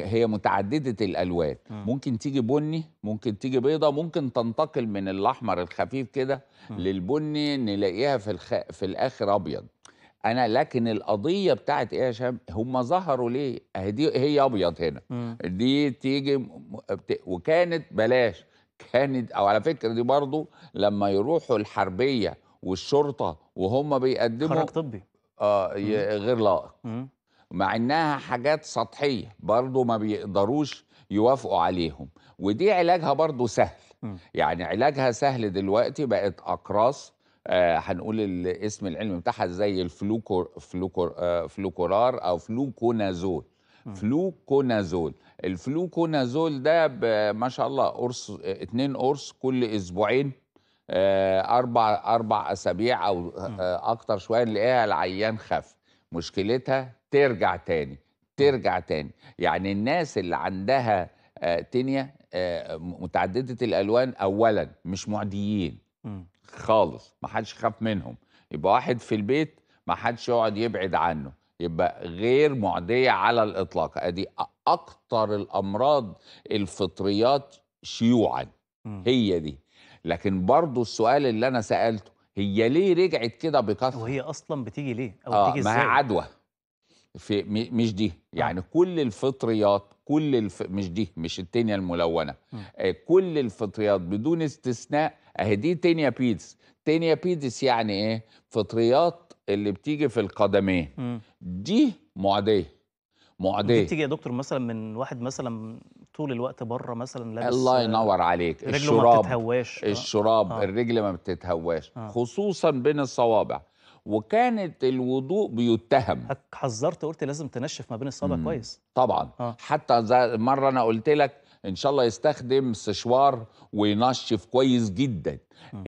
هي متعدده الالوان آه. ممكن تيجي بني ممكن تيجي بيضه ممكن تنتقل من الاحمر الخفيف كده آه. للبني نلاقيها في الخ... في الاخر ابيض انا لكن القضيه بتاعت ايه يا هشام هم ظهروا ليه دي هي ابيض هنا آه. دي تيجي وكانت بلاش كانت او على فكره دي برضو لما يروحوا الحربيه والشرطه وهم بيقدموا خرج طبي اه غير لائق مع انها حاجات سطحيه برضه ما بيقدروش يوافقوا عليهم ودي علاجها برضه سهل يعني علاجها سهل دلوقتي بقت اقراص آه هنقول الاسم العلمي بتاعها زي الفلوكور فلوكور آه فلوكورار او فلوكونازول فلوكونازول الفلوكونازول ده ما شاء الله قرص اتنين قرص كل اسبوعين آه، اربع اربع اسابيع او آه، اكتر شويه نلاقيها العيان خف مشكلتها ترجع تاني ترجع تاني يعني الناس اللي عندها آه، تينيا آه، متعددة الألوان أولا مش معديين خالص ما حدش خاف منهم يبقى واحد في البيت ما حدش يقعد يبعد عنه يبقى غير معدية على الإطلاق أدي أكتر الأمراض الفطريات شيوعا هي دي لكن برضو السؤال اللي أنا سألته هي ليه رجعت كده بكثره وهي اصلا بتيجي ليه او آه بتيجي ازاي ما هي عدوى في مش دي آه. يعني كل الفطريات كل الف... مش دي مش التينيا الملونه آه. آه كل الفطريات بدون استثناء اهي دي تينيا بيدس تينيا بيدس يعني ايه فطريات اللي بتيجي في القدمين آه. دي معديه معديه دي بتيجي يا دكتور مثلا من واحد مثلا طول الوقت بره مثلا لابس الله ينور عليك الشراب ما بتتهواش الشراب آه. الرجل ما بتتهواش آه. خصوصا بين الصوابع وكانت الوضوء بيتهم حذرت قلت لازم تنشف ما بين الصابع كويس طبعا آه. حتى مره انا قلت لك ان شاء الله يستخدم سشوار وينشف كويس جدا